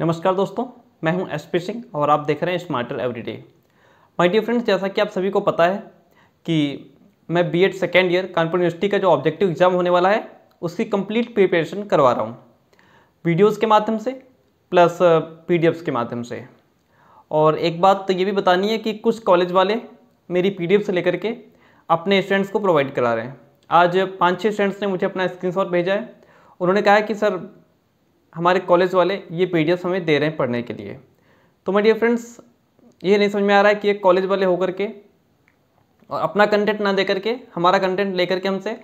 नमस्कार दोस्तों मैं हूं एसपी सिंह और आप देख रहे हैं smarter everyday my dear friends जैसा कि आप सभी को पता है कि मैं BEd second year Kanpur university का जो ऑब्जेक्टिव एग्ज़ाम होने वाला है उसकी कंप्लीट प्रिपरेशन करवा रहा हूं वीडियोस के माध्यम से प्लस पी uh, के माध्यम से और एक बात तो ये भी बतानी है कि कुछ कॉलेज वाले मेरी पी से लेकर के अपने स्टूडेंट्स को प्रोवाइड करा रहे हैं आज पाँच छः स्टूडेंट्स ने मुझे अपना स्क्रीन भेजा है उन्होंने कहा है कि सर हमारे कॉलेज वाले ये पी हमें दे रहे हैं पढ़ने के लिए तो मैं डियर फ्रेंड्स ये नहीं समझ में आ रहा है कि एक कॉलेज वाले होकर के और अपना कंटेंट ना दे करके हमारा कंटेंट ले करके हमसे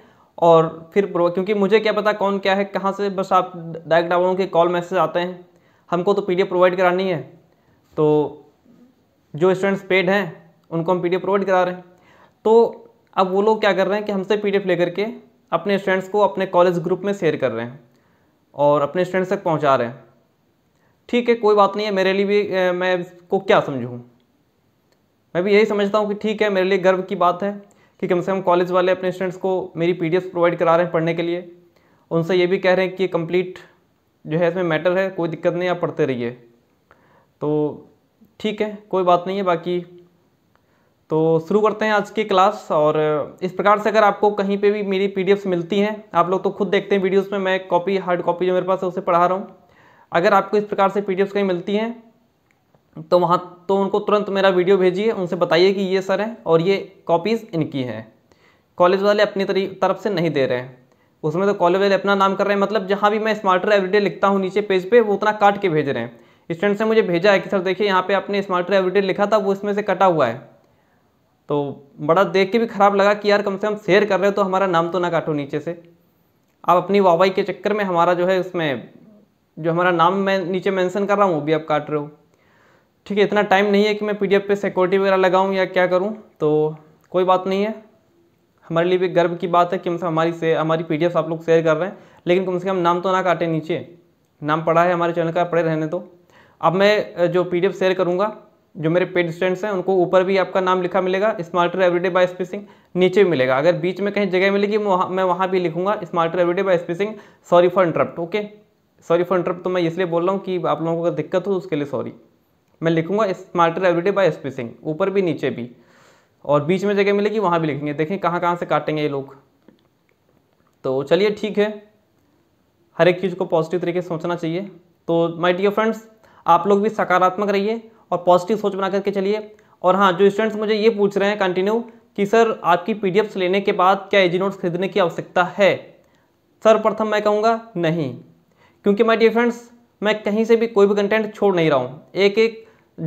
और फिर क्योंकि मुझे क्या पता कौन क्या है कहाँ से बस आप डायरेक्ट आप के कॉल मैसेज आते हैं हमको तो पीडीएफ प्रोवाइड करानी है तो जो स्टूडेंट्स पेड हैं उनको हम पीडीएफ प्रोवाइड करा रहे हैं तो अब वो लोग क्या कर रहे हैं कि हमसे पीडीएफ लेकर के अपने स्टूडेंट्स को अपने कॉलेज ग्रुप में शेयर कर रहे हैं और अपने स्टूडेंट्स तक पहुंचा रहे हैं ठीक है कोई बात नहीं है मेरे लिए भी ए, मैं इसको क्या समझूँ मैं भी यही समझता हूँ कि ठीक है मेरे लिए गर्व की बात है कि कम से कम कॉलेज वाले अपने स्टूडेंट्स को मेरी पी प्रोवाइड करा रहे हैं पढ़ने के लिए उनसे ये भी कह रहे हैं कि कम्प्लीट जो है इसमें मैटर है कोई दिक्कत नहीं आप पढ़ते रहिए तो ठीक है कोई बात नहीं है बाकी तो शुरू करते हैं आज की क्लास और इस प्रकार से अगर आपको कहीं पे भी मेरी पीडीएफ्स मिलती हैं आप लोग तो खुद देखते हैं वीडियोस में मैं कॉपी हार्ड कॉपी जो मेरे पास है उसे पढ़ा रहा हूँ अगर आपको इस प्रकार से पीडीएफ्स कहीं मिलती हैं तो वहाँ तो उनको तुरंत मेरा वीडियो भेजिए उनसे बताइए कि ये सर हैं और ये कॉपीज़ इनकी हैं कॉलेज वाले अपनी तरफ से नहीं दे रहे हैं उसमें तो कॉलेज वाले अपना नाम कर रहे हैं मतलब जहाँ भी मैं स्मार्टर एवरीडे लिखता हूँ नीचे पेज पर वो उतना काट के भेज रहे हैं स्टूडेंट से मुझे भेजा है कि सर देखिए यहाँ पे आपने स्मार्टर एवरीडे लिखा था वो इसमें से कटा हुआ है तो बड़ा देख के भी ख़राब लगा कि यार कम से कम शेयर कर रहे हो तो हमारा नाम तो ना काटो नीचे से आप अपनी वाहवाई के चक्कर में हमारा जो है उसमें जो हमारा नाम मैं नीचे मेंशन कर रहा हूँ वो भी आप काट रहे हो ठीक है इतना टाइम नहीं है कि मैं पी पे सिक्योरिटी वगैरह लगाऊँ या क्या करूँ तो कोई बात नहीं है हमारे लिए भी गर्व की बात है कि हमसे हमारी से हमारी पी आप लोग शेयर कर रहे हैं लेकिन कम से कम नाम तो ना काटें नीचे नाम पड़ा है हमारे चैनल का पड़े रहने तो अब मैं जो पी शेयर करूँगा जो मेरे पेड स्टूडेंट्स हैं उनको ऊपर भी आपका नाम लिखा मिलेगा स्मार्टर एवरीडे बाय स्पेसिंग नीचे भी मिलेगा अगर बीच में कहीं जगह मिलेगी वहाँ मैं वहाँ भी लिखूंगा smarter everyday by spacing sorry for interrupt okay sorry for interrupt तो मैं इसलिए बोल रहा हूँ कि आप लोगों को दिक्कत हो उसके लिए सॉरी मैं लिखूंगा स्मार्टर एवरीडे बाय स्पेसिंग ऊपर भी नीचे भी और बीच में जगह मिलेगी वहाँ भी लिखेंगे देखें कहाँ कहाँ से काटेंगे ये लोग तो चलिए ठीक है हर एक चीज़ को पॉजिटिव तरीके से सोचना चाहिए तो माई डियर फ्रेंड्स आप लोग भी सकारात्मक रहिए और पॉजिटिव सोच बना करके चलिए और हाँ जो स्टूडेंट्स मुझे ये पूछ रहे हैं कंटिन्यू कि सर आपकी पी लेने के बाद क्या एजी नोट्स खरीदने की आवश्यकता है सर्वप्रथम मैं कहूँगा नहीं क्योंकि माई डियर फ्रेंड्स मैं कहीं से भी कोई भी कंटेंट छोड़ नहीं रहा हूँ एक एक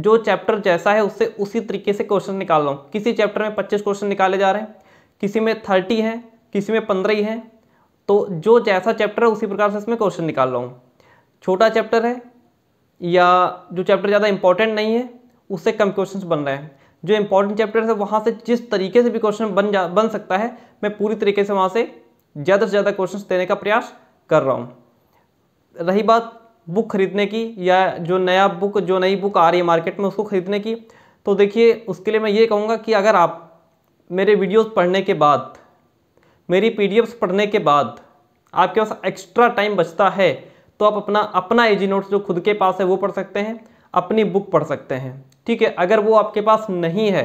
जो चैप्टर जैसा है उससे उसी तरीके से क्वेश्चन निकाल रहा हूँ किसी चैप्टर में पच्चीस क्वेश्चन निकाले जा रहे हैं किसी में थर्टी हैं किसी में पंद्रह ही हैं तो जो जैसा चैप्टर है उसी प्रकार से इसमें क्वेश्चन निकाल रहा हूँ छोटा चैप्टर है या जो चैप्टर ज़्यादा इंपॉर्टेंट नहीं है उससे कम क्वेश्चन बन रहे हैं जो इंपॉर्टेंट चैप्टर है वहाँ से जिस तरीके से भी क्वेश्चन बन जा बन सकता है मैं पूरी तरीके से वहाँ से ज़्यादा से ज़्यादा क्वेश्चन देने का प्रयास कर रहा हूँ रही बात बुक खरीदने की या जो नया बुक जो नई बुक आ रही है मार्केट में उसको ख़रीदने की तो देखिए उसके लिए मैं ये कहूँगा कि अगर आप मेरे वीडियोज़ पढ़ने के बाद मेरी पी पढ़ने के बाद आपके पास एक्स्ट्रा टाइम बचता है तो आप अपना अपना एजी नोट्स जो खुद के पास है वो पढ़ सकते हैं अपनी बुक पढ़ सकते हैं ठीक है अगर वो आपके पास नहीं है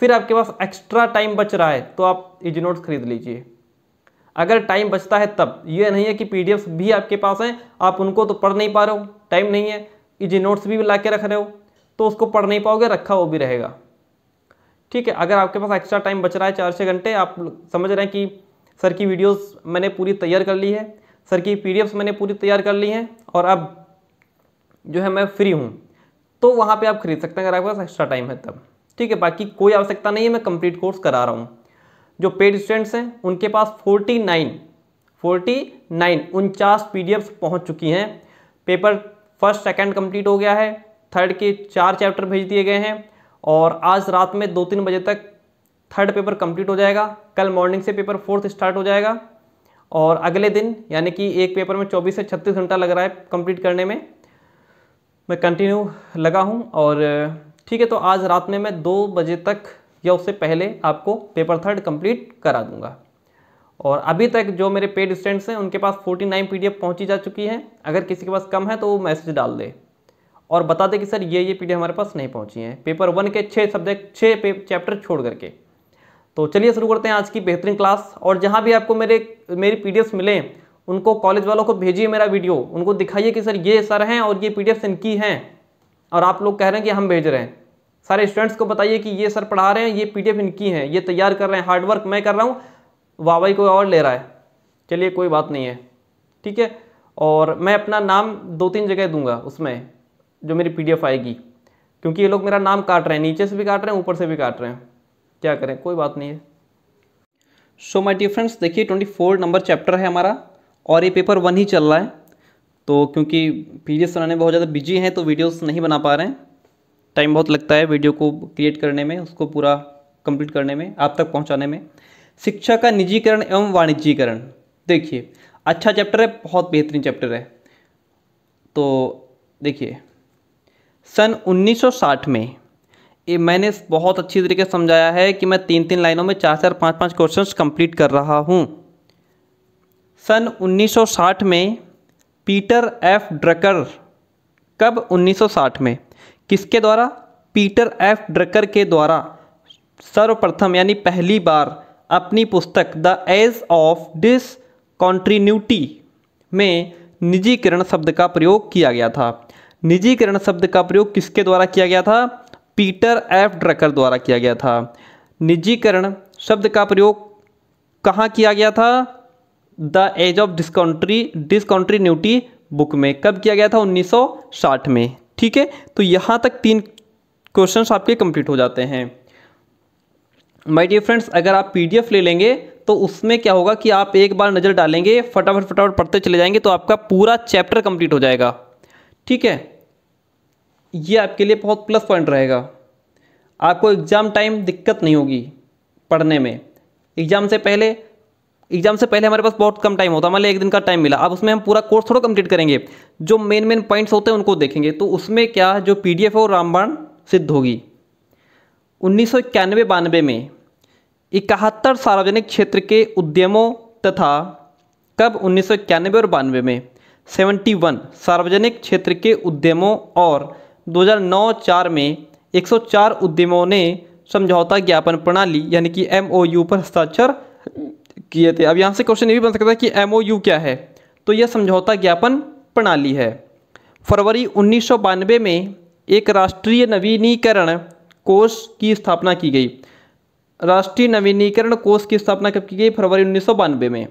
फिर आपके पास एक्स्ट्रा टाइम बच रहा है तो आप एजी नोट्स खरीद लीजिए अगर टाइम बचता है तब ये नहीं है कि पी भी आपके पास हैं आप उनको तो पढ़ नहीं पा रहे हो टाइम नहीं है एजी नोट्स भी ला के रख रहे हो तो उसको पढ़ नहीं पाओगे रखा वो भी रहेगा ठीक है अगर आपके पास एक्स्ट्रा टाइम बच रहा है चार छः घंटे आप समझ रहे हैं कि सर की वीडियोस मैंने पूरी तैयार कर ली है सर की पी मैंने पूरी तैयार कर ली हैं और अब जो है मैं फ्री हूँ तो वहाँ पे आप खरीद सकते हैं अगर आपके पास एक्स्ट्रा टाइम है तब ठीक है बाकी कोई आवश्यकता नहीं है मैं कंप्लीट कोर्स करा रहा हूँ जो पेड स्टूडेंट्स हैं उनके पास 49 49 उनचास नाइन पहुँच चुकी हैं पेपर फर्स्ट सेकंड कंप्लीट हो गया है थर्ड के चार चैप्टर भेज दिए गए हैं और आज रात में दो तीन बजे तक थर्ड पेपर कंप्लीट हो जाएगा कल मॉर्निंग से पेपर फोर्थ स्टार्ट हो जाएगा और अगले दिन यानी कि एक पेपर में 24 से 36 घंटा लग रहा है कंप्लीट करने में मैं कंटिन्यू लगा हूँ और ठीक है तो आज रात में मैं दो बजे तक या उससे पहले आपको पेपर थर्ड कंप्लीट करा दूंगा और अभी तक जो मेरे पेड स्टूडेंट्स हैं उनके पास 49 नाइन पी पहुँची जा चुकी है अगर किसी के पास कम है तो वो मैसेज डाल दे और बता दे कि सर ये ये पी हमारे पास नहीं पहुँची हैं पेपर वन के छः सब्जेक्ट छः चैप्टर छोड़ करके तो चलिए शुरू करते हैं आज की बेहतरीन क्लास और जहाँ भी आपको मेरे मेरी पी मिले उनको कॉलेज वालों को भेजिए मेरा वीडियो उनको दिखाइए कि सर ये सर हैं और ये पी इनकी हैं और आप लोग कह रहे हैं कि हम भेज रहे हैं सारे स्टूडेंट्स को बताइए कि ये सर पढ़ा रहे हैं ये पी इनकी हैं ये तैयार कर रहे हैं हार्डवर्क मैं कर रहा हूँ वावाई कोई और ले रहा है चलिए कोई बात नहीं है ठीक है और मैं अपना नाम दो तीन जगह दूंगा उसमें जो मेरी पीडीएफ आएगी क्योंकि ये लोग मेरा नाम काट रहे हैं नीचे से भी काट रहे हैं ऊपर से भी काट रहे हैं क्या करें कोई बात नहीं है सो माई डियर फ्रेंड्स देखिए ट्वेंटी फोर नंबर चैप्टर है हमारा और ये पेपर वन ही चल रहा है तो क्योंकि पीडीएफ बनाने में बहुत ज़्यादा बिजी हैं तो वीडियोस नहीं बना पा रहे हैं टाइम बहुत लगता है वीडियो को क्रिएट करने में उसको पूरा कंप्लीट करने में आप तक पहुंचाने में शिक्षा का निजीकरण एवं वाणिज्यीकरण देखिए अच्छा चैप्टर है बहुत बेहतरीन चैप्टर है तो देखिए सन 1960 में ये मैंने बहुत अच्छी तरीके से समझाया है कि मैं तीन तीन लाइनों में चार चार पाँच पाँच क्वेश्चन कंप्लीट कर रहा हूँ सन 1960 में पीटर एफ ड्रकर कब 1960 में किसके द्वारा पीटर एफ ड्रकर के द्वारा सर्वप्रथम यानी पहली बार अपनी पुस्तक the age of discontinuity में निजीकरण शब्द का प्रयोग किया गया था निजीकरण शब्द का प्रयोग किसके द्वारा किया गया था पीटर एफ ड्रकर द्वारा किया गया था निजीकरण शब्द का प्रयोग कहाँ किया गया था the age of discontinuity book में कब किया गया था 1960 में ठीक है तो यहाँ तक तीन क्वेश्चन आपके कंप्लीट हो जाते हैं माय डियर फ्रेंड्स अगर आप पीडीएफ ले लेंगे तो उसमें क्या होगा कि आप एक बार नज़र डालेंगे फटाफट फटाफट पढ़ते चले जाएंगे तो आपका पूरा चैप्टर कंप्लीट हो जाएगा ठीक है ये आपके लिए बहुत प्लस पॉइंट रहेगा आपको एग्ज़ाम टाइम दिक्कत नहीं होगी पढ़ने में एग्ज़ाम से पहले एग्जाम से पहले हमारे पास बहुत कम टाइम होता है मान एक दिन का टाइम मिला अब उसमें हम पूरा कोर्स थोड़ा कंप्लीट करेंगे जो मेन मेन पॉइंट्स होते हैं उनको देखेंगे तो उसमें क्या जो पी डी है वो रामबाण सिद्ध होगी उन्नीस सौ इक्यानवे बानवे में इकहत्तर सार्वजनिक क्षेत्र के उद्यमों तथा कब उन्नीस सौ इक्यानवे और बानवे में सेवेंटी वन सार्वजनिक क्षेत्र के उद्यमों और 2009-4 में 104 उद्यमों ने समझौता ज्ञापन प्रणाली यानी कि एम पर हस्ताक्षर किए थे अब यहाँ से क्वेश्चन ये भी बन सकता है कि एम क्या है तो यह समझौता ज्ञापन प्रणाली है फरवरी उन्नीस में एक राष्ट्रीय नवीनीकरण कोष की स्थापना की गई राष्ट्रीय नवीनीकरण कोष की स्थापना कब की गई फरवरी उन्नीस में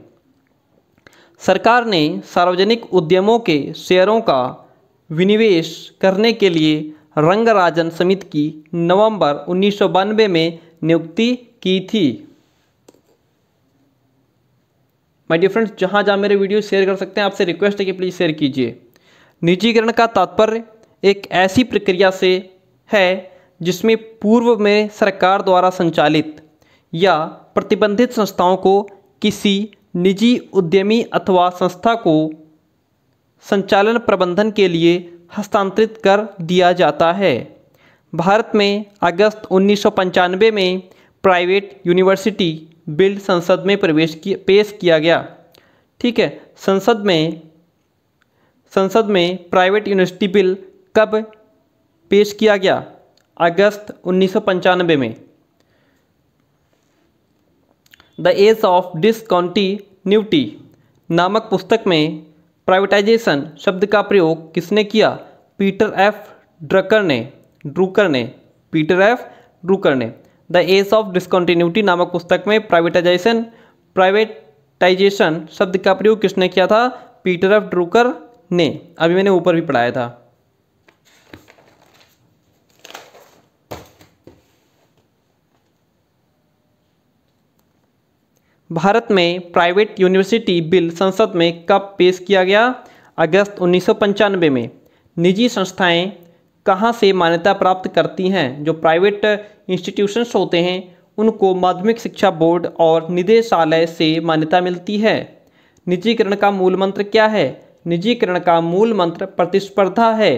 सरकार ने सार्वजनिक उद्यमों के शेयरों का विनिवेश करने के लिए रंगराजन समिति की नवंबर उन्नीस में नियुक्ति की थी माय डियर फ्रेंड्स जहाँ जहाँ मेरे वीडियो शेयर कर सकते हैं आपसे रिक्वेस्ट है कि प्लीज़ शेयर कीजिए निजीकरण का तात्पर्य एक ऐसी प्रक्रिया से है जिसमें पूर्व में सरकार द्वारा संचालित या प्रतिबंधित संस्थाओं को किसी निजी उद्यमी अथवा संस्था को संचालन प्रबंधन के लिए हस्तांतरित कर दिया जाता है भारत में अगस्त उन्नीस में प्राइवेट यूनिवर्सिटी बिल संसद में प्रवेश किया पेश किया गया ठीक है संसद में संसद में प्राइवेट यूनिवर्सिटी बिल कब पेश किया गया अगस्त उन्नीस में द एज ऑफ डिसकॉन्टीन्यूटी नामक पुस्तक में प्राइवेटाइजेशन शब्द का प्रयोग किसने किया पीटर एफ ड्रकर ने ड्रूकर ने पीटर एफ ड्रूकर ने द एज ऑफ डिस्कॉन्टिन्यूटी नामक पुस्तक में प्राइवेटाइजेशन प्राइवेटाइजेशन शब्द का प्रयोग किसने किया था पीटर एफ ड्रूकर ने अभी मैंने ऊपर भी पढ़ाया था भारत में प्राइवेट यूनिवर्सिटी बिल संसद में कब पेश किया गया अगस्त उन्नीस में निजी संस्थाएं कहाँ से मान्यता प्राप्त करती हैं जो प्राइवेट इंस्टीट्यूशंस होते हैं उनको माध्यमिक शिक्षा बोर्ड और निदेशालय से मान्यता मिलती है निजीकरण का मूल मंत्र क्या है निजीकरण का मूल मंत्र प्रतिस्पर्धा है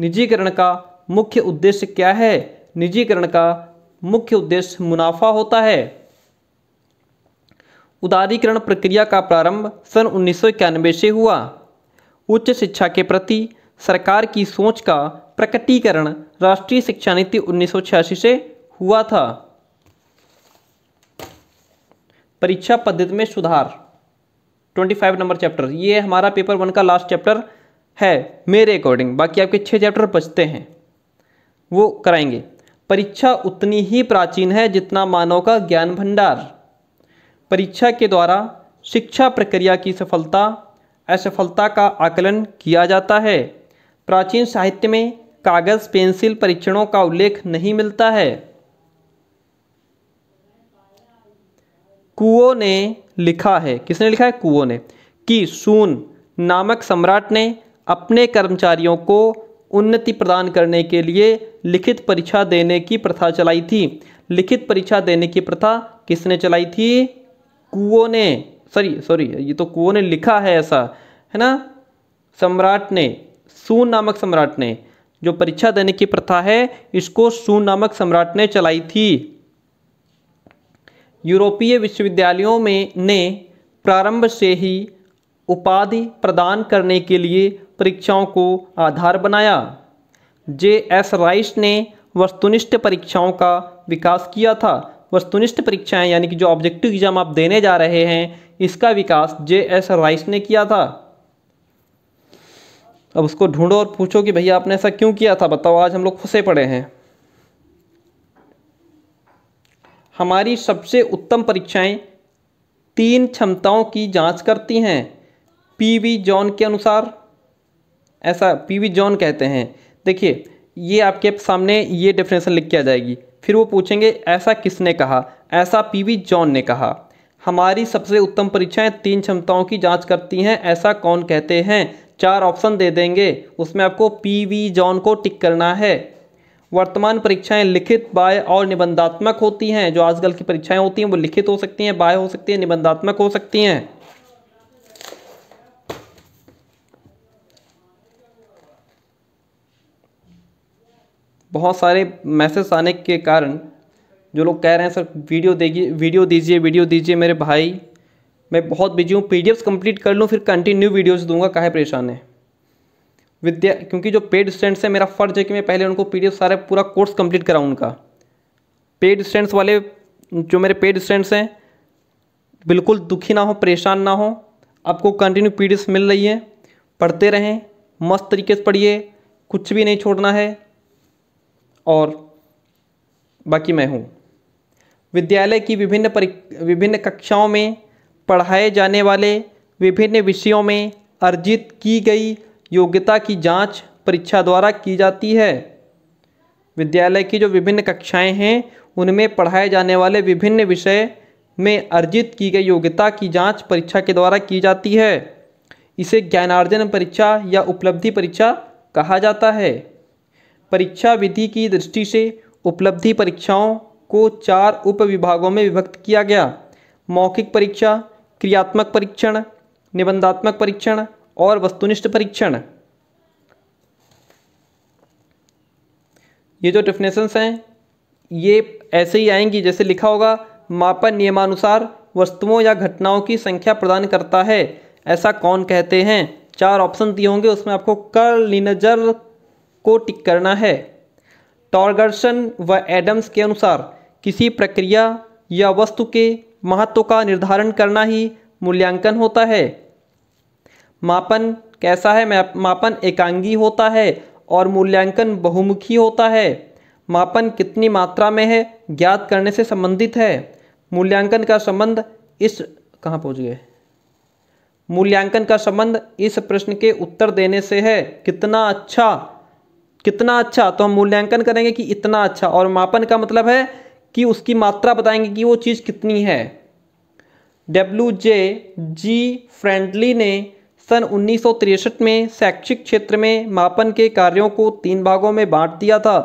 निजीकरण का मुख्य उद्देश्य क्या है निजीकरण का मुख्य उद्देश्य मुनाफा होता है उदारीकरण प्रक्रिया का प्रारंभ सन उन्नीस से हुआ उच्च शिक्षा के प्रति सरकार की सोच का प्रकटीकरण राष्ट्रीय शिक्षा नीति उन्नीस से हुआ था परीक्षा पद्धति में सुधार 25 नंबर चैप्टर ये हमारा पेपर वन का लास्ट चैप्टर है मेरे अकॉर्डिंग बाकी आपके छः चैप्टर बचते हैं वो कराएंगे परीक्षा उतनी ही प्राचीन है जितना मानव का ज्ञान भंडार परीक्षा के द्वारा शिक्षा प्रक्रिया की सफलता असफलता का आकलन किया जाता है प्राचीन साहित्य में कागज़ पेंसिल परीक्षणों का उल्लेख नहीं मिलता है कुओ ने लिखा है किसने लिखा है कुओ ने कि सून नामक सम्राट ने अपने कर्मचारियों को उन्नति प्रदान करने के लिए लिखित परीक्षा देने की प्रथा चलाई थी लिखित परीक्षा देने की प्रथा किसने चलाई थी कुओं ने सॉरी सॉरी ये तो कुओं ने लिखा है ऐसा है ना सम्राट ने सून नामक सम्राट ने जो परीक्षा देने की प्रथा है इसको सून नामक सम्राट ने चलाई थी यूरोपीय विश्वविद्यालयों में ने प्रारंभ से ही उपाधि प्रदान करने के लिए परीक्षाओं को आधार बनाया जे एस राइस ने वस्तुनिष्ठ परीक्षाओं का विकास किया था वस्तुनिष्ठ परीक्षाएं यानी कि जो ऑब्जेक्टिव एग्जाम आप देने जा रहे हैं इसका विकास जे एस राइस ने किया था अब उसको ढूंढो और पूछो कि भैया आपने ऐसा क्यों किया था बताओ आज हम लोग फंसे पड़े हैं हमारी सबसे उत्तम परीक्षाएं तीन क्षमताओं की जांच करती हैं पी वी जॉन के अनुसार ऐसा पी वी जॉन कहते हैं देखिए ये आपके सामने ये डेफिनेशन लिख के आ जाएगी फिर वो पूछेंगे ऐसा किसने कहा ऐसा पीवी जॉन ने कहा हमारी सबसे उत्तम परीक्षाएं तीन क्षमताओं की जांच करती हैं ऐसा कौन कहते हैं चार ऑप्शन दे देंगे उसमें आपको पी वी जॉन को टिक करना है वर्तमान परीक्षाएं लिखित बाय और निबंधात्मक होती हैं जो आजकल की परीक्षाएं होती हैं वो लिखित हो सकती हैं बाय हो सकती हैं निबंधात्मक हो सकती हैं बहुत सारे मैसेज आने के कारण जो लोग कह रहे हैं सर वीडियो देगी वीडियो दीजिए वीडियो दीजिए मेरे भाई मैं बहुत बिजी हूँ पी डी कंप्लीट कर लूँ फिर कंटिन्यू वीडियोस दूंगा काहे परेशान है विद्या क्योंकि जो पेड स्टूडेंट्स हैं मेरा फ़र्ज़ है कि मैं पहले उनको पी सारा पूरा कोर्स कंप्लीट कराऊँ उनका पेड स्टूडेंट्स वाले जो मेरे पेड स्टूडेंट्स हैं बिल्कुल दुखी ना हो परेशान ना हो आपको कंटिन्यू पी मिल रही है पढ़ते रहें मस्त तरीके से पढ़िए कुछ भी नहीं छोड़ना है और बाकी मैं हूँ विद्यालय की विभिन्न परि विभिन्न कक्षाओं में पढ़ाए जाने वाले विभिन्न विषयों में अर्जित की गई योग्यता की जांच परीक्षा द्वारा की जाती है विद्यालय की जो विभिन्न कक्षाएं हैं उनमें पढ़ाए जाने वाले विभिन्न विषय में अर्जित की गई योग्यता की जांच परीक्षा के द्वारा की जाती है इसे ज्ञानार्जन परीक्षा या उपलब्धि परीक्षा कहा जाता है परीक्षा विधि की दृष्टि से उपलब्धि परीक्षाओं को चार उप विभागों में विभक्त किया गया मौखिक परीक्षा क्रियात्मक परीक्षण निबंधात्मक परीक्षण और वस्तुनिष्ठ परीक्षण ये जो डिफिनेशन हैं ये ऐसे ही आएंगी जैसे लिखा होगा मापन नियमानुसार वस्तुओं या घटनाओं की संख्या प्रदान करता है ऐसा कौन कहते हैं चार ऑप्शन दिए होंगे उसमें आपको कर्ल निनजर को टिक करना है टॉर्गर्सन व एडम्स के अनुसार किसी प्रक्रिया या वस्तु के महत्व का निर्धारण करना ही मूल्यांकन होता है मापन कैसा है मापन एकांगी होता है और मूल्यांकन बहुमुखी होता है मापन कितनी मात्रा में है ज्ञात करने से संबंधित है मूल्यांकन का संबंध इस कहाँ पहुँच गए मूल्यांकन का संबंध इस प्रश्न के उत्तर देने से है कितना अच्छा कितना अच्छा तो हम मूल्यांकन करेंगे कि इतना अच्छा और मापन का मतलब है कि उसकी मात्रा बताएंगे कि वो चीज़ कितनी है डब्ल्यू जे जी फ्रेंडली ने सन उन्नीस में शैक्षिक क्षेत्र में मापन के कार्यों को तीन भागों में बांट दिया था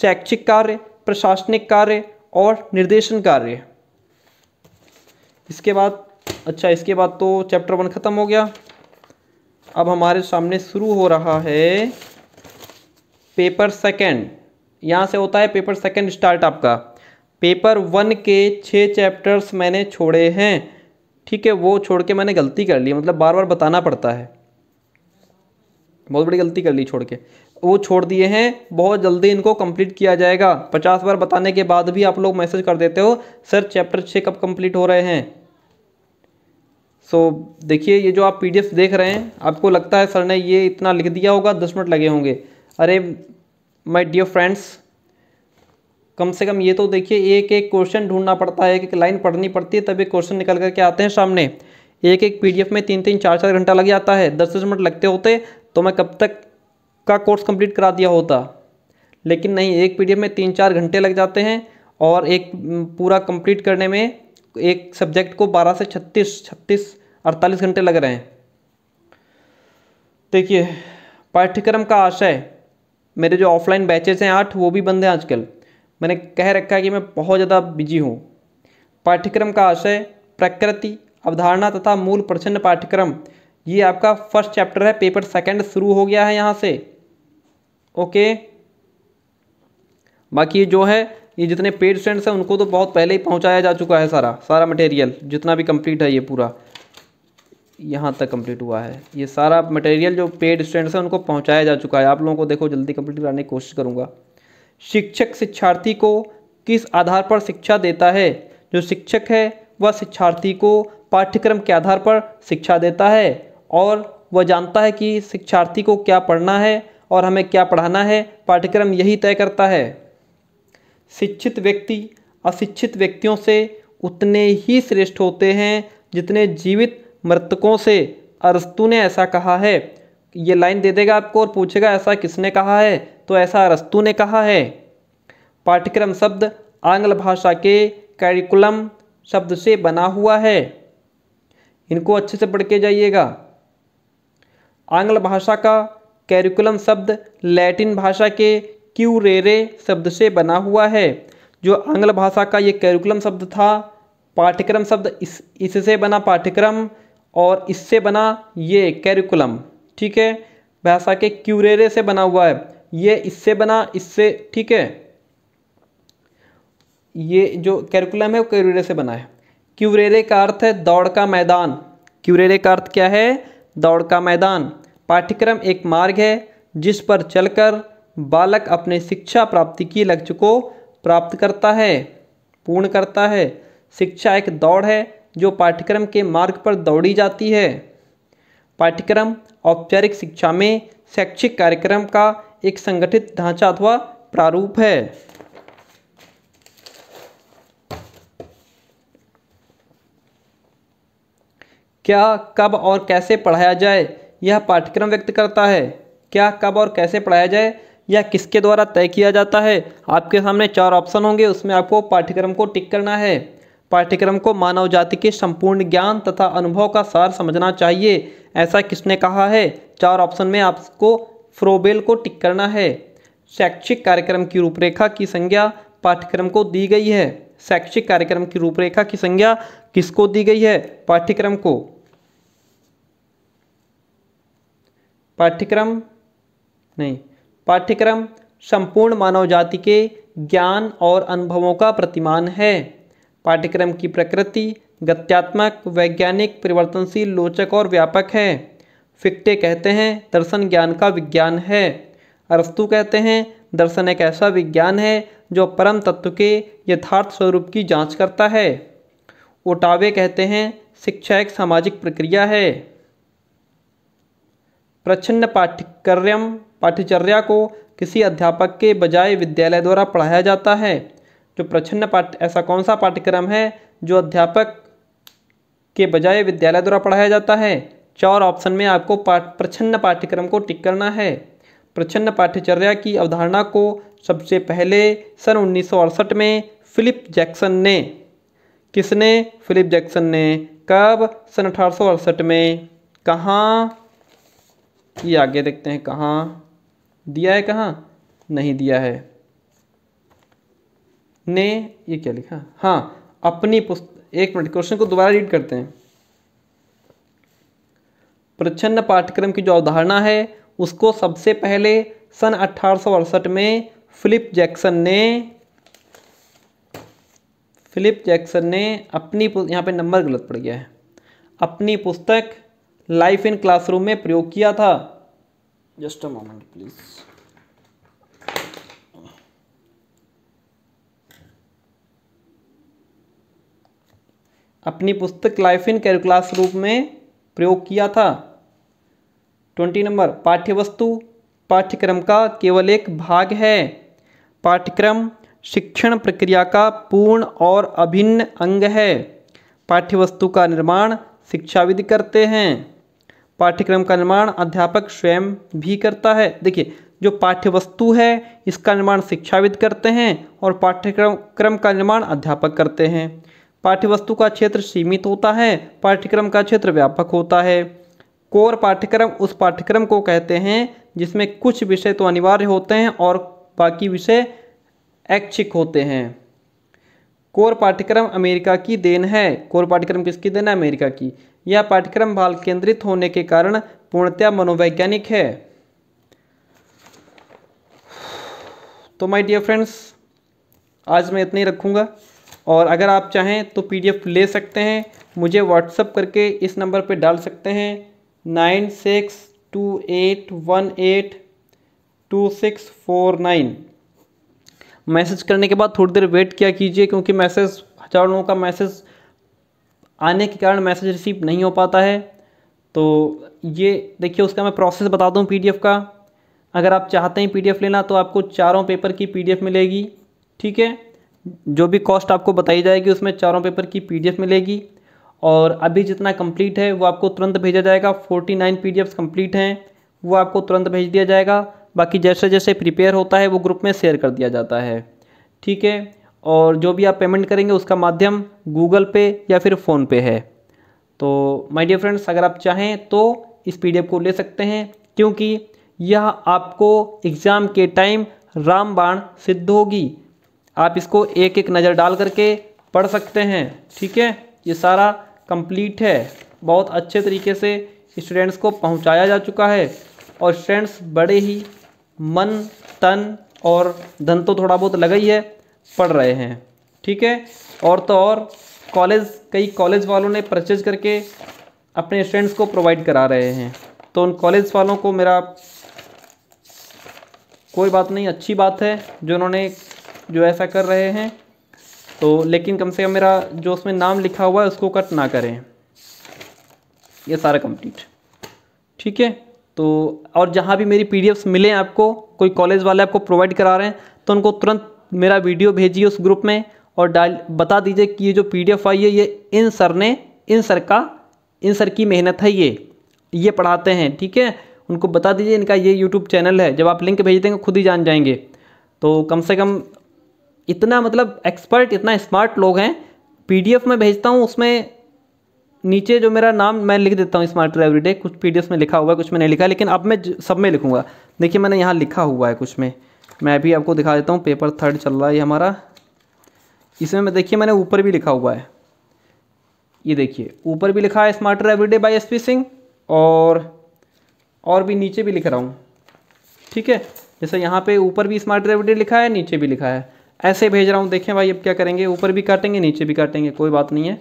शैक्षिक कार्य प्रशासनिक कार्य और निर्देशन कार्य इसके बाद अच्छा इसके बाद तो चैप्टर वन ख़त्म हो गया अब हमारे सामने शुरू हो रहा है पेपर सेकेंड यहाँ से होता है पेपर सेकेंड स्टार्ट आपका पेपर वन के छः चैप्टर्स मैंने छोड़े हैं ठीक है वो छोड़ के मैंने गलती कर ली मतलब बार बार बताना पड़ता है बहुत बड़ी गलती कर ली छोड़ के वो छोड़ दिए हैं बहुत जल्दी इनको कंप्लीट किया जाएगा पचास बार बताने के बाद भी आप लोग मैसेज कर देते हो सर चैप्टर छः कब कंप्लीट हो रहे हैं सो so, देखिए ये जो आप पीडीएफ देख रहे हैं आपको लगता है सर ने ये इतना लिख दिया होगा दस मिनट लगे होंगे अरे माय डियर फ्रेंड्स कम से कम ये तो देखिए एक एक क्वेश्चन ढूंढना पड़ता है एक एक लाइन पढ़नी पड़ती है तभी क्वेश्चन निकल करके आते हैं सामने एक एक पीडीएफ में तीन तीन चार चार घंटा लग जाता है दस दस मिनट लगते होते तो मैं कब तक का कोर्स कंप्लीट करा दिया होता लेकिन नहीं एक पीडीएफ में तीन चार घंटे लग जाते हैं और एक पूरा कंप्लीट करने में एक सब्जेक्ट को बारह से छत्तीस छत्तीस अड़तालीस घंटे लग रहे हैं देखिए पाठ्यक्रम का आशय मेरे जो ऑफलाइन बैचेस हैं आठ वो भी बंद हैं आजकल मैंने कह रखा है कि मैं बहुत ज़्यादा बिजी हूँ पाठ्यक्रम का आशय प्रकृति अवधारणा तथा मूल प्रचंड पाठ्यक्रम ये आपका फर्स्ट चैप्टर है पेपर सेकंड शुरू हो गया है यहाँ से ओके बाकी जो है ये जितने पेड स्टूडेंट्स हैं उनको तो बहुत पहले ही पहुँचाया जा चुका है सारा सारा मटेरियल जितना भी कंप्लीट है ये पूरा यहाँ तक कंप्लीट हुआ है ये सारा मटेरियल जो पेड स्टूडेंट्स हैं उनको पहुँचाया जा चुका है आप लोगों को देखो जल्दी कंप्लीट कराने की कोशिश करूँगा शिक्षक शिक्षार्थी को किस आधार पर शिक्षा देता है जो शिक्षक है वह शिक्षार्थी को पाठ्यक्रम के आधार पर शिक्षा देता है और वह जानता है कि शिक्षार्थी को क्या पढ़ना है और हमें क्या पढ़ाना है पाठ्यक्रम यही तय करता है शिक्षित व्यक्ति अशिक्षित व्यक्तियों से उतने ही श्रेष्ठ होते हैं जितने जीवित मृतकों से अरस्तु ने ऐसा कहा है ये लाइन दे देगा आपको और पूछेगा ऐसा किसने कहा है तो ऐसा अरस्तु ने कहा है पाठ्यक्रम शब्द आंग्ल भाषा के कैरिकुलम शब्द से बना हुआ है इनको अच्छे से पढ़ के जाइएगा आंग्ल भाषा का कैरिकुलम शब्द लैटिन भाषा के क्यूरेरे शब्द से बना हुआ है जो आंग्ल भाषा का ये कैरिकुलम शब्द था पाठ्यक्रम शब्द इस इससे बना पाठ्यक्रम और इससे बना ये कैरिकुलम ठीक है भाषा के क्यूरेरे से बना हुआ है ये इससे बना इससे ठीक है ये जो कैरिकुलम है वो क्यूरेरे से बना है क्यूरेरे का अर्थ है दौड़ का मैदान क्यूरेरे का अर्थ क्या है दौड़ का मैदान पाठ्यक्रम एक मार्ग है जिस पर चलकर बालक अपने शिक्षा प्राप्ति की लक्ष्य को प्राप्त करता है पूर्ण करता है शिक्षा एक दौड़ है जो पाठ्यक्रम के मार्ग पर दौड़ी जाती है पाठ्यक्रम औपचारिक शिक्षा में शैक्षिक कार्यक्रम का एक संगठित ढांचा अथवा प्रारूप है क्या कब और कैसे पढ़ाया जाए यह पाठ्यक्रम व्यक्त करता है क्या कब और कैसे पढ़ाया जाए यह किसके द्वारा तय किया जाता है आपके सामने चार ऑप्शन होंगे उसमें आपको पाठ्यक्रम को टिक करना है पाठ्यक्रम को मानव जाति के संपूर्ण ज्ञान तथा अनुभव का सार समझना चाहिए ऐसा किसने कहा है चार ऑप्शन में आपको फ्रोबेल को टिक करना है शैक्षिक कार्यक्रम की रूपरेखा की संज्ञा पाठ्यक्रम को दी गई है शैक्षिक कार्यक्रम की रूपरेखा की संज्ञा किसको दी गई है पाठ्यक्रम को पाठ्यक्रम नहीं पाठ्यक्रम संपूर्ण मानव जाति के ज्ञान और अनुभवों का प्रतिमान है पाठ्यक्रम की प्रकृति गत्यात्मक वैज्ञानिक परिवर्तनशील लोचक और व्यापक है फिक्टे कहते हैं दर्शन ज्ञान का विज्ञान है अरस्तु कहते हैं दर्शन एक ऐसा विज्ञान है जो परम तत्व के यथार्थ स्वरूप की जांच करता है ओटावे कहते हैं शिक्षा एक सामाजिक प्रक्रिया है प्रच्छन्न पाठ्यक्रम पाठ्यचर्या को किसी अध्यापक के बजाय विद्यालय द्वारा पढ़ाया जाता है जो प्रछन्न पाठ्य ऐसा कौन सा पाठ्यक्रम है जो अध्यापक के बजाय विद्यालय द्वारा पढ़ाया जाता है चार ऑप्शन में आपको पाठ प्रछन्न पाठ्यक्रम को टिक करना है प्रछन्न पाठ्यचर्या की अवधारणा को सबसे पहले सन उन्नीस में फिलिप जैक्सन ने किसने फिलिप जैक्सन ने कब सन अठारह में कहाँ ये आगे देखते हैं कहाँ दिया है कहाँ नहीं दिया है ने ये क्या लिखा हाँ अपनी पुस्तक एक मिनट क्वेश्चन को दोबारा रीड करते हैं प्रच्छन्न पाठ्यक्रम की जो अवधारणा है उसको सबसे पहले सन अठारह में फिलिप जैक्सन ने फिलिप जैक्सन ने अपनी यहाँ पे नंबर गलत पड़ गया है अपनी पुस्तक लाइफ इन क्लासरूम में प्रयोग किया था जस्ट अ मोमेंट प्लीज़ अपनी पुस्तक लाइफ इन कैलकुलास रूप में प्रयोग किया था ट्वेंटी नंबर पाठ्य वस्तु पाठ्यक्रम का केवल एक भाग है पाठ्यक्रम शिक्षण प्रक्रिया का पूर्ण और अभिन्न अंग है पाठ्य वस्तु का निर्माण शिक्षाविद करते हैं पाठ्यक्रम का निर्माण अध्यापक स्वयं भी करता है देखिए जो पाठ्य वस्तु है इसका निर्माण शिक्षाविद करते हैं और पाठ्यक्रम क्रम का निर्माण अध्यापक करते हैं पाठ्यवस्तु का क्षेत्र सीमित होता है पाठ्यक्रम का क्षेत्र व्यापक होता है कोर पाठ्यक्रम उस पाठ्यक्रम को कहते हैं जिसमें कुछ विषय तो अनिवार्य होते हैं और बाकी विषय ऐच्छिक होते हैं कोर पाठ्यक्रम अमेरिका की देन है कोर पाठ्यक्रम किसकी देन है अमेरिका की यह पाठ्यक्रम बाल केंद्रित होने के कारण पूर्णतया मनोवैज्ञानिक है तो माय डियर फ्रेंड्स आज मैं इतना ही रखूँगा और अगर आप चाहें तो पीडीएफ ले सकते हैं मुझे व्हाट्सअप करके इस नंबर पर डाल सकते हैं nine six two eight one eight two six four nine message करने के बाद थोड़ी देर वेट किया कीजिए क्योंकि मैसेज हज़ारों लोगों का मैसेज आने के कारण मैसेज रिसीव नहीं हो पाता है तो ये देखिए उसका मैं प्रोसेस बता दूँ पीडीएफ का अगर आप चाहते हैं पीडीएफ लेना तो आपको चारों पेपर की पीडीएफ मिलेगी ठीक है जो भी कॉस्ट आपको बताई जाएगी उसमें चारों पेपर की पीडीएफ मिलेगी और अभी जितना कंप्लीट है वो आपको तुरंत भेजा जाएगा फोर्टी नाइन पी कंप्लीट हैं वो आपको तुरंत भेज दिया जाएगा बाकी जैसे जैसे प्रिपेयर होता है वो ग्रुप में शेयर कर दिया जाता है ठीक है और जो भी आप पेमेंट करेंगे उसका माध्यम गूगल पे या फिर फ़ोनपे है तो माय डियर फ्रेंड्स अगर आप चाहें तो इस पीडीएफ को ले सकते हैं क्योंकि यह आपको एग्ज़ाम के टाइम रामबाण सिद्ध होगी आप इसको एक एक नज़र डाल करके पढ़ सकते हैं ठीक है ये सारा कंप्लीट है बहुत अच्छे तरीके से स्टूडेंट्स को पहुंचाया जा चुका है और स्टूडेंट्स बड़े ही मन तन और धन तो थोड़ा बहुत लगा ही है पढ़ रहे हैं ठीक है और तो और कॉलेज कई कॉलेज वालों ने परचेज करके अपने स्टूडेंट्स को प्रोवाइड करा रहे हैं तो उन कॉलेज वालों को मेरा कोई बात नहीं अच्छी बात है जो उन्होंने जो ऐसा कर रहे हैं तो लेकिन कम से कम मेरा जो उसमें नाम लिखा हुआ है उसको कट ना करें ये सारा कंप्लीट ठीक है तो और जहाँ भी मेरी पी मिले आपको कोई कॉलेज वाले आपको प्रोवाइड करा रहे हैं तो उनको तुरंत मेरा वीडियो भेजिए उस ग्रुप में और डाल बता दीजिए कि ये जो पी आई है ये इन सर ने इन सर का इन सर की मेहनत है ये ये पढ़ाते हैं ठीक है उनको बता दीजिए इनका ये यूट्यूब चैनल है जब आप लिंक भेज देंगे खुद ही जान जाएंगे तो कम से कम इतना मतलब एक्सपर्ट इतना स्मार्ट लोग हैं पीडीएफ में भेजता हूँ उसमें नीचे जो मेरा नाम मैं लिख देता हूँ एवरी डे कुछ पी में लिखा हुआ है कुछ मैंने लिखा लेकिन अब मैं सब में लिखूँगा देखिए मैंने यहाँ लिखा हुआ है कुछ में मैं भी आपको दिखा देता हूँ पेपर थर्ड चल रहा है ये हमारा इसमें मैं देखिए मैंने ऊपर भी लिखा हुआ है ये देखिए ऊपर भी लिखा है smarter everyday by S Singh और और भी नीचे भी लिख रहा हूँ ठीक है जैसे यहाँ पे ऊपर भी स्मार्टर एवरीडे लिखा है नीचे भी लिखा है ऐसे भेज रहा हूँ देखें भाई अब क्या करेंगे ऊपर भी काटेंगे नीचे भी काटेंगे कोई बात नहीं है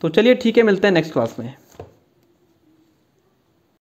तो चलिए ठीक है मिलते हैं नेक्स्ट क्लास में